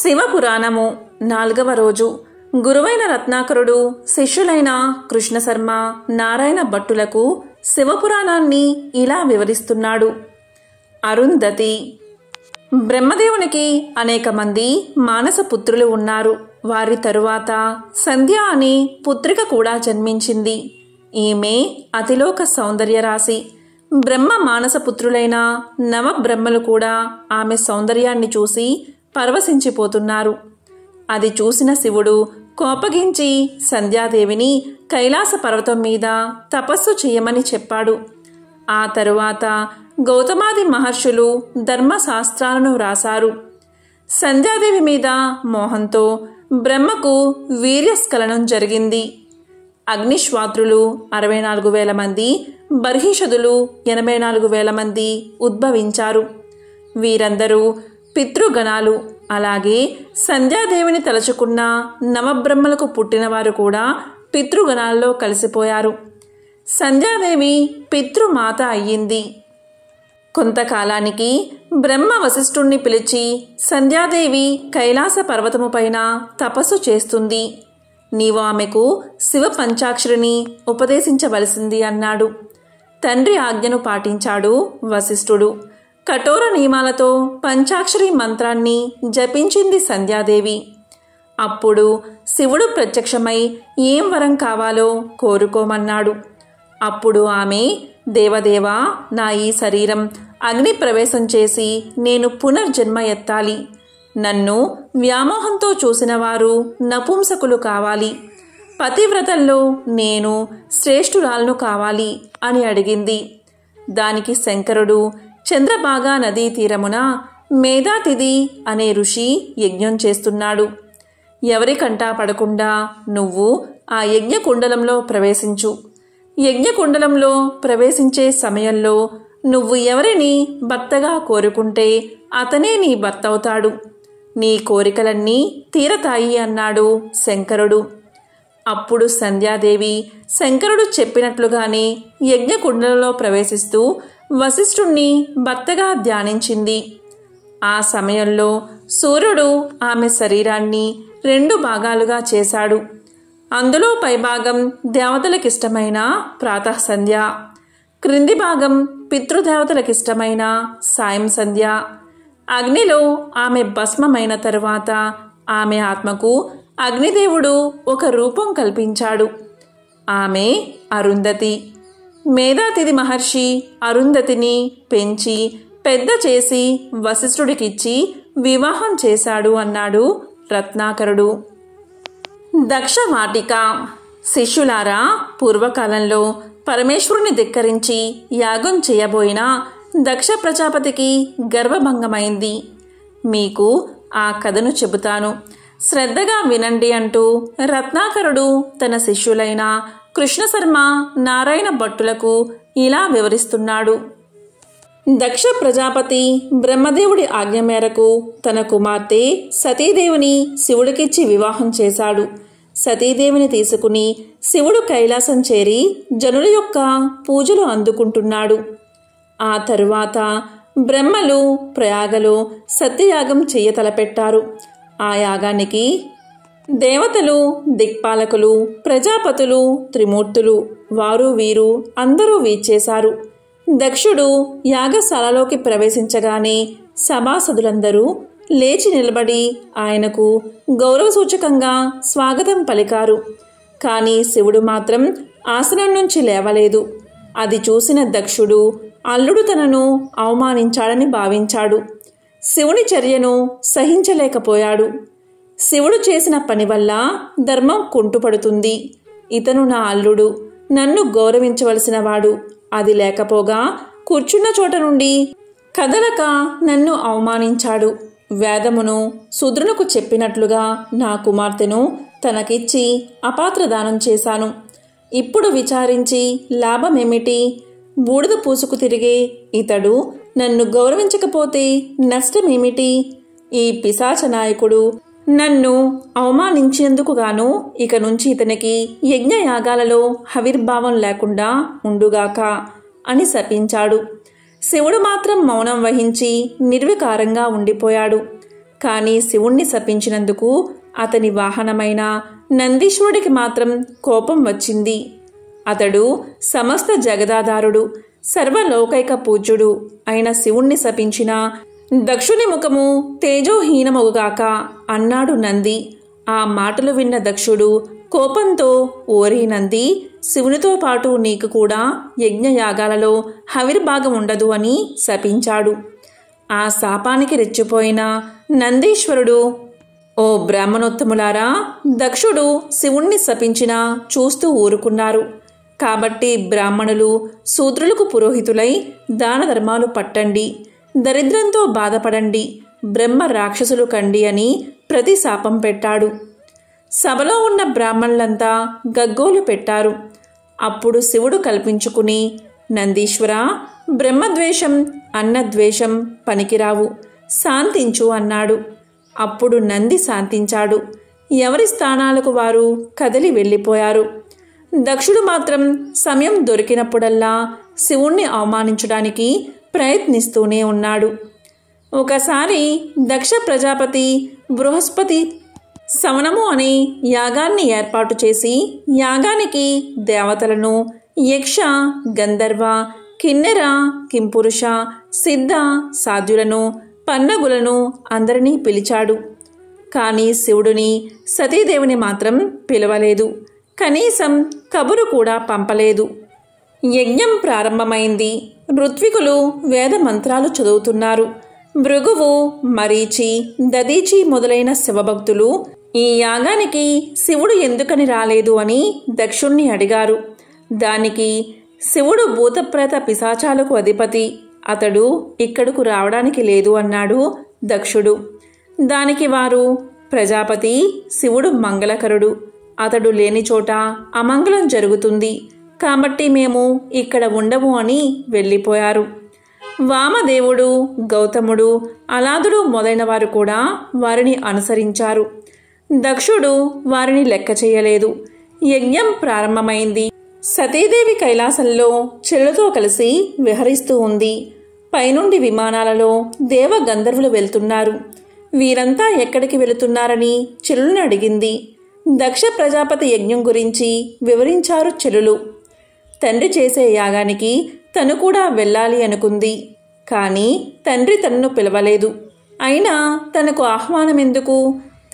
శివపురాణము నాలుగవ రోజు గురువైన రత్నాకరుడు శిష్యులైన కృష్ణశర్మ నారాయణ భట్టులకు శివపురాణాన్ని ఇలా వివరిస్తున్నాడు అరుంధతి బ్రహ్మదేవునికి అనేక మంది పుత్రులు ఉన్నారు వారి తరువాత సంధ్య అనే పుత్రిక కూడా జన్మించింది ఈమె అతిలోక సౌందర్య రాశి బ్రహ్మ మానసపుత్రులైన నవబ్రహ్మలు కూడా ఆమె సౌందర్యాన్ని చూసి పరవశించిపోతున్నారు అది చూసిన శివుడు కోపగించి సంధ్యాదేవిని కైలాస పర్వతం మీద తపస్సు చేయమని చెప్పాడు ఆ తరువాత గౌతమాది మహర్షులు ధర్మశాస్త్రాలను వ్రాసారు సంధ్యాదేవి మీద మోహంతో బ్రహ్మకు వీర్యస్ఖలనం జరిగింది అగ్నిశ్వాత్రులు అరవై నాలుగు వేల మంది బర్హిషదులు ఎనభై నాలుగు వేల మంది ఉద్భవించారు వీరందరూ పితృగణాలు అలాగే సంధ్యాదేవిని తలచుకున్న నవబ్రహ్మలకు పుట్టినవారు కూడా పితృగణాల్లో కలిసిపోయారు సంధ్యాదేవి పితృమాత అయ్యింది కొంతకాలానికి బ్రహ్మ వశిష్ఠుణ్ణి పిలిచి సంధ్యాదేవి కైలాస పర్వతముపైన తపస్సు చేస్తుంది నీవు ఆమెకు శివ పంచాక్షరిని ఉపదేశించవలసింది అన్నాడు తండ్రి ఆజ్ఞను పాటించాడు వశిష్ఠుడు కఠోర నియమాలతో పంచాక్షరి మంత్రాన్ని జపించింది సంధ్యాదేవి అప్పుడు శివుడు ప్రత్యక్షమై ఏం వరం కావాలో కోరుకోమన్నాడు అప్పుడు ఆమె దేవదేవా నా ఈ శరీరం అగ్ని ప్రవేశం చేసి నేను పునర్జన్మ ఎత్తాలి నన్ను వ్యామోహంతో చూసిన వారు నపుంసకులు కావాలి పతివ్రతల్లో నేను శ్రేష్ఠురాలను కావాలి అని అడిగింది దానికి శంకరుడు చంద్రభాగా నదీ తీరమున మేధాతిథి అనే ఋషి యజ్ఞం చేస్తున్నాడు ఎవరి కంటా పడకుండా నువ్వు ఆ యజ్ఞకుండలంలో ప్రవేశించు యజ్ఞకుండలంలో ప్రవేశించే సమయంలో నువ్వు ఎవరిని భర్తగా కోరుకుంటే అతనే నీ భర్త అవుతాడు నీ కోరికలన్నీ తీరతాయి అన్నాడు శంకరుడు అప్పుడు సంధ్యాదేవి శంకరుడు చెప్పినట్లుగానే యజ్ఞకుండలలో ప్రవేశిస్తూ వశిష్ఠుణ్ణి భర్తగా ధ్యానించింది ఆ సమయంలో సూర్యుడు ఆమె శరీరాన్ని రెండు భాగాలుగా చేశాడు అందులో పైభాగం దేవతలకిష్టమైన సంధ్య క్రింది భాగం పితృదేవతలకిష్టమైన సాయం సంధ్య అగ్నిలో ఆమె భస్మమైన తరువాత ఆమె ఆత్మకు అగ్నిదేవుడు ఒక రూపం కల్పించాడు ఆమె అరుంధతి మేధాతిథి మహర్షి అరుంధతిని పెంచి పెద్ద చేసి వశిష్ఠుడికిచ్చి వివాహం చేశాడు అన్నాడు రత్నాకరుడు దక్షవాటిక శిష్యులారా పూర్వకాలంలో పరమేశ్వరుని ధిక్కరించి యాగం చేయబోయిన దక్ష ప్రజాపతికి గర్వభంగమైంది మీకు ఆ కథను చెబుతాను శ్రద్ధగా వినండి అంటూ రత్నాకరుడు తన శిష్యులైన కృష్ణశర్మ నారాయణ భట్టులకు ఇలా వివరిస్తున్నాడు దక్ష ప్రజాపతి బ్రహ్మదేవుడి ఆజ్ఞ మేరకు తన కుమార్తె సతీదేవిని శివుడికిచ్చి వివాహం చేశాడు సతీదేవిని తీసుకుని శివుడు కైలాసం చేరి జనుల యొక్క పూజలు అందుకుంటున్నాడు ఆ తరువాత బ్రహ్మలు ప్రయాగలో సత్యయాగం చెయ్య తలపెట్టారు ఆ యాగానికి దేవతలు దిక్పాలకులు ప్రజాపతులు త్రిమూర్తులు వారు వీరు అందరూ వీచేశారు దక్షుడు యాగశాలలోకి ప్రవేశించగానే సభాసదులందరూ లేచి నిలబడి ఆయనకు గౌరవ సూచకంగా స్వాగతం పలికారు కానీ శివుడు మాత్రం ఆసనం నుంచి లేవలేదు అది చూసిన దక్షుడు అల్లుడు తనను అవమానించాడని భావించాడు శివుని చర్యను సహించలేకపోయాడు శివుడు చేసిన పని వల్ల ధర్మం కుంటుపడుతుంది ఇతను నా అల్లుడు నన్ను గౌరవించవలసిన వాడు అది లేకపోగా కూర్చున్న చోట నుండి కదలక నన్ను అవమానించాడు వేదమును శూద్రునకు చెప్పినట్లుగా నా కుమార్తెను తనకిచ్చి అపాత్రదానం చేశాను ఇప్పుడు విచారించి లాభమేమిటి బూడిద పూసుకు తిరిగే ఇతడు నన్ను గౌరవించకపోతే నష్టమేమిటి ఈ పిశాచ నాయకుడు నన్ను అవమానించినందుకు గాను ఇక నుంచి ఇతనికి యజ్ఞయాగాలలో హవిర్భావం లేకుండా ఉండుగాక అని శపించాడు శివుడు మాత్రం మౌనం వహించి నిర్వికారంగా ఉండిపోయాడు కానీ శివుణ్ణి శపించినందుకు అతని వాహనమైన నందీశ్వరుడికి మాత్రం కోపం వచ్చింది అతడు సమస్త జగదాదారుడు సర్వలోకైక పూజ్యుడు అయిన శివుణ్ణి శపించిన దక్షుని ముఖము తేజోహీనమవుగాక అన్నాడు నంది ఆ మాటలు విన్న దక్షుడు కోపంతో ఓరి నంది శివునితో పాటు నీకు కూడా యజ్ఞయాగాలలో హవిర్భాగం ఉండదు అని శపించాడు ఆ శాపానికి రెచ్చిపోయిన నందీశ్వరుడు ఓ బ్రాహ్మణోత్తములారా దక్షుడు శివుణ్ణి శపించినా చూస్తూ ఊరుకున్నారు కాబట్టి బ్రాహ్మణులు శూద్రులకు పురోహితులై దాన ధర్మాలు పట్టండి దరిద్రంతో బాధపడండి బ్రహ్మ రాక్షసులు కండి అని ప్రతి శాపం పెట్టాడు సభలో ఉన్న బ్రాహ్మణులంతా గగ్గోలు పెట్టారు అప్పుడు శివుడు కల్పించుకుని నందీశ్వర బ్రహ్మద్వేషం అన్నద్వేషం పనికిరావు శాంతించు అన్నాడు అప్పుడు నంది శాంతించాడు ఎవరి స్థానాలకు వారు కదిలి వెళ్ళిపోయారు దక్షుడు మాత్రం సమయం దొరికినప్పుడల్లా శివుణ్ణి అవమానించడానికి ప్రయత్నిస్తూనే ఉన్నాడు ఒకసారి దక్ష ప్రజాపతి బృహస్పతి శవనము అనే యాగాన్ని ఏర్పాటు చేసి యాగానికి దేవతలను యక్ష గంధర్వ కిన్నెర కింపురుష సిద్ధ సాధ్యులను పన్నగులను అందరినీ పిలిచాడు కానీ శివుడిని సతీదేవిని మాత్రం పిలవలేదు కనీసం కబురు కూడా పంపలేదు యజ్ఞం ప్రారంభమైంది ఋత్వికులు వేద మంత్రాలు చదువుతున్నారు భృగువు మరీచి దదీచి మొదలైన శివభక్తులు ఈ యాగానికి శివుడు ఎందుకని రాలేదు అని దక్షుణ్ణి అడిగారు దానికి శివుడు భూతప్రేత పిశాచాలకు అధిపతి అతడు ఇక్కడకు రావడానికి లేదు అన్నాడు దక్షుడు దానికి వారు ప్రజాపతి శివుడు మంగళకరుడు అతడు లేని చోట అమంగళం జరుగుతుంది కాబట్టి మేము ఇక్కడ ఉండము అని వెళ్ళిపోయారు వామదేవుడు గౌతముడు అలాదుడు మొదలైన వారు కూడా వారిని అనుసరించారు దక్షుడు వారిని లెక్క చేయలేదు యజ్ఞం ప్రారంభమైంది సతీదేవి కైలాసంలో చెల్లుతో కలిసి విహరిస్తూ ఉంది పైనుండి విమానాలలో దేవ గంధర్వులు వెళ్తున్నారు వీరంతా ఎక్కడికి వెళుతున్నారని చెల్లును అడిగింది దక్ష ప్రజాపతి యజ్ఞం గురించి వివరించారు చెలులు తండ్రి చేసే యాగానికి తను కూడా వెళ్ళాలి అనుకుంది కానీ తండ్రి తనను పిలవలేదు అయినా తనకు ఆహ్వానం ఎందుకు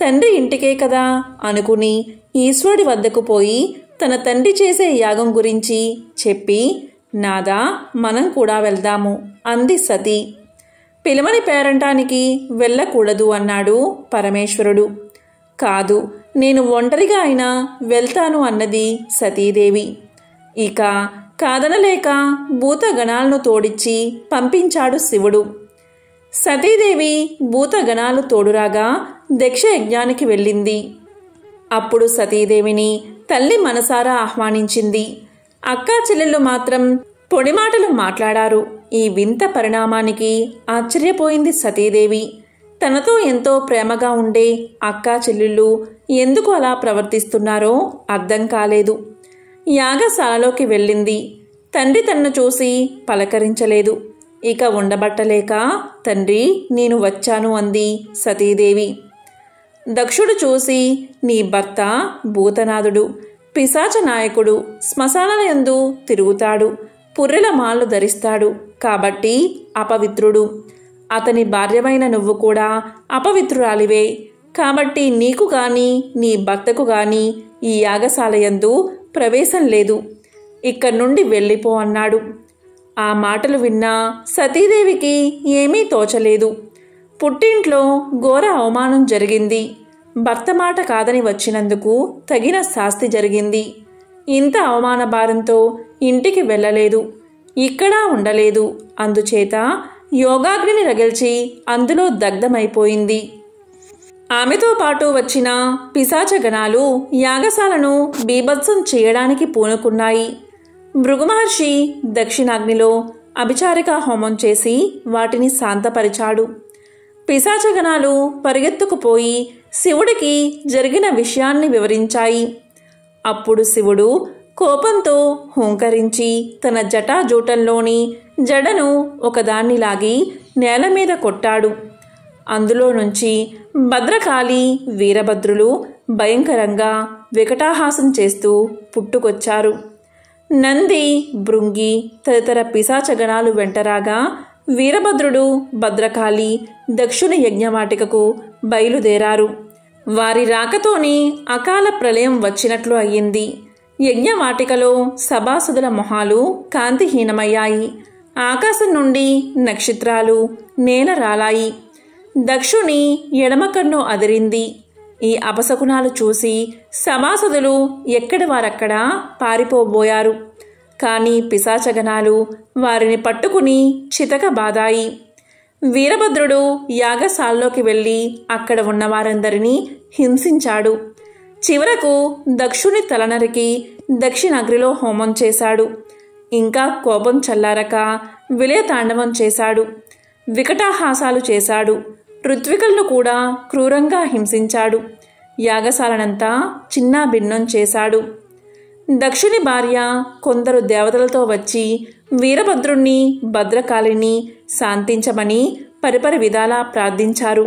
తండ్రి ఇంటికే కదా అనుకుని ఈశ్వరుడి వద్దకు పోయి తన తండ్రి చేసే యాగం గురించి చెప్పి నాదా మనం కూడా వెళ్దాము అంది సతీ పిలవని పేరంటానికి వెళ్ళకూడదు అన్నాడు పరమేశ్వరుడు కాదు నేను ఒంటరిగా అయినా వెళ్తాను అన్నది సతీదేవి ఇక కాదనలేక భూతగణాలను తోడిచ్చి పంపించాడు శివుడు సతీదేవి భూతగణాలు తోడురాగా దక్ష యజ్ఞానికి వెళ్ళింది అప్పుడు సతీదేవిని తల్లి మనసారా ఆహ్వానించింది అక్కా చెల్లెళ్ళు మాత్రం పొడిమాటలు మాట్లాడారు ఈ వింత పరిణామానికి ఆశ్చర్యపోయింది సతీదేవి తనతో ఎంతో ప్రేమగా ఉండే అక్కా చెల్లెళ్ళు ఎందుకు అలా ప్రవర్తిస్తున్నారో అర్థం కాలేదు యాగశాలలోకి వెళ్ళింది తండ్రి తన్ను చూసి పలకరించలేదు ఇక ఉండబట్టలేక తండ్రి నేను వచ్చాను అంది సతీదేవి దక్షుడు చూసి నీ భర్త భూతనాథుడు పిశాచ నాయకుడు యందు తిరుగుతాడు పుర్రెల మాళ్ళు ధరిస్తాడు కాబట్టి అపవిత్రుడు అతని భార్యమైన నువ్వు కూడా అపవిత్రురాలివే కాబట్టి నీకు గాని నీ భర్తకు గాని ఈ యాగశాలయందు ప్రవేశం లేదు ఇక్కడి నుండి వెళ్ళిపో అన్నాడు ఆ మాటలు విన్నా సతీదేవికి ఏమీ తోచలేదు పుట్టింట్లో ఘోర అవమానం జరిగింది భర్త మాట కాదని వచ్చినందుకు తగిన శాస్తి జరిగింది ఇంత అవమాన భారంతో ఇంటికి వెళ్ళలేదు ఇక్కడా ఉండలేదు అందుచేత యోగాగ్నిని రగిల్చి అందులో దగ్ధమైపోయింది ఆమెతో పాటు వచ్చిన పిశాచగణాలు యాగశాలను బీభత్సం చేయడానికి పూనుకున్నాయి భృగుమహర్షి దక్షిణాగ్నిలో అభిచారిక హోమం చేసి వాటిని శాంతపరిచాడు పిశాచగణాలు పరిగెత్తుకుపోయి శివుడికి జరిగిన విషయాన్ని వివరించాయి అప్పుడు శివుడు కోపంతో హుంకరించి తన జటాజూటంలోని జడను ఒకదాన్ని లాగి నేల మీద కొట్టాడు అందులో నుంచి భద్రకాళి వీరభద్రులు భయంకరంగా వికటాహాసం చేస్తూ పుట్టుకొచ్చారు నంది భృంగి తదితర పిశాచగణాలు వెంటరాగా వీరభద్రుడు భద్రకాళి దక్షిణ యజ్ఞవాటికకు బయలుదేరారు వారి రాకతోనే అకాల ప్రళయం వచ్చినట్లు అయ్యింది యజ్ఞవాటికలో సభాసుదుల మొహాలు కాంతిహీనమయ్యాయి ఆకాశం నుండి నక్షత్రాలు నేల రాలాయి దక్షుని ఎడమకన్ను అదిరింది ఈ అపశకునాలు చూసి సమాసదులు ఎక్కడ వారక్కడ పారిపోబోయారు కానీ పిశాచగణాలు వారిని పట్టుకుని చితక బాదాయి వీరభద్రుడు యాగశాల్లోకి వెళ్ళి అక్కడ ఉన్న వారందరినీ హింసించాడు చివరకు దక్షుని తలనరికి దక్షిణాగ్రిలో హోమం చేశాడు ఇంకా కోపం చల్లారక విలయతాండవం చేశాడు వికటాహాసాలు చేశాడు ఋత్వికులను కూడా క్రూరంగా హింసించాడు యాగశాలనంతా చిన్నా భిన్నం చేశాడు దక్షిణి భార్య కొందరు దేవతలతో వచ్చి వీరభద్రుణ్ణి భద్రకాళిని శాంతించమని పరిపరి విధాలా ప్రార్థించారు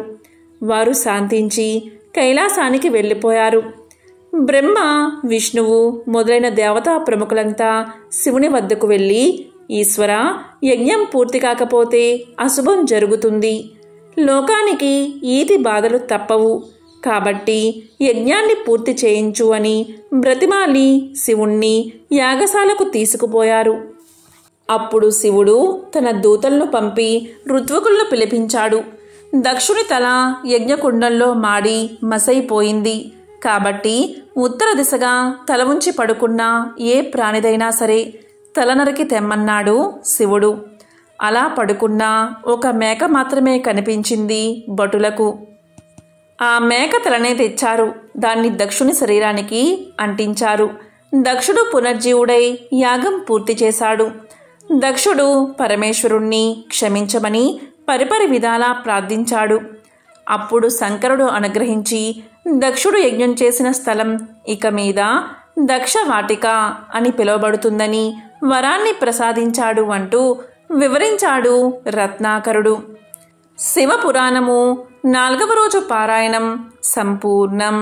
వారు శాంతించి కైలాసానికి వెళ్ళిపోయారు బ్రహ్మ విష్ణువు మొదలైన దేవతా ప్రముఖులంతా శివుని వద్దకు వెళ్ళి ఈశ్వర యజ్ఞం పూర్తి కాకపోతే అశుభం జరుగుతుంది లోకానికి ఈతి బాధలు తప్పవు కాబట్టి యజ్ఞాన్ని పూర్తి చేయించు అని బ్రతిమాలి శివుణ్ణి యాగశాలకు తీసుకుపోయారు అప్పుడు శివుడు తన దూతలను పంపి ఋత్వకులను పిలిపించాడు దక్షుని తల యజ్ఞకుండంలో మాడి మసైపోయింది కాబట్టి ఉత్తర దిశగా తల ఉంచి పడుకున్న ఏ ప్రాణిదైనా సరే తలనరికి తెమ్మన్నాడు శివుడు అలా పడుకున్నా ఒక మేక మాత్రమే కనిపించింది భటులకు ఆ మేక తలనే తెచ్చారు దాన్ని దక్షుని శరీరానికి అంటించారు దక్షుడు పునర్జీవుడై యాగం పూర్తి చేశాడు దక్షుడు పరమేశ్వరుణ్ణి క్షమించమని పరిపరి విధాలా ప్రార్థించాడు అప్పుడు శంకరుడు అనుగ్రహించి దక్షుడు యజ్ఞం చేసిన స్థలం ఇక మీద దక్ష వాటిక అని పిలువబడుతుందని వరాన్ని ప్రసాదించాడు అంటూ వివరించాడు రత్నాకరుడు శివపురాణము నాల్గవ రోజు పారాయణం సంపూర్ణం